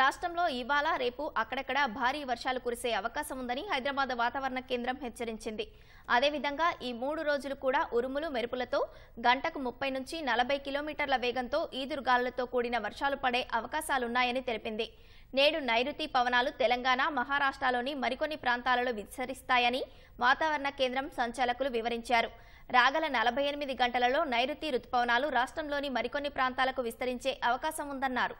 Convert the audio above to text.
రాష్ట్రంలో ఇవాళ రేపు అక్కడక్కడ భారీ వర్షాలు కురిసే అవకాశం ఉందని హైదరాబాద్ వాతావరణ కేంద్రం హెచ్చరించింది అదేవిధంగా ఈ మూడు రోజులు కూడా ఉరుములు మెరుపులతో గంటకు ముప్పై నుంచి నలభై కిలోమీటర్ల వేగంతో ఈదురుగాలులతో కూడిన వర్షాలు పడే అవకాశాలున్నాయని తెలిపింది నేడు నైరుతి పవనాలు తెలంగాణ మహారాష్ట్రలోని మరికొన్ని ప్రాంతాలలో విస్తరిస్తాయని వాతావరణ కేంద్రం సంచాలకులు వివరించారు రాగల నలభై ఎనిమిది గంటలలో నైరుతి రుతుపవనాలు రాష్ట్రంలోని మరికొన్ని ప్రాంతాలకు విస్తరించే అవకాశం ఉందన్నారు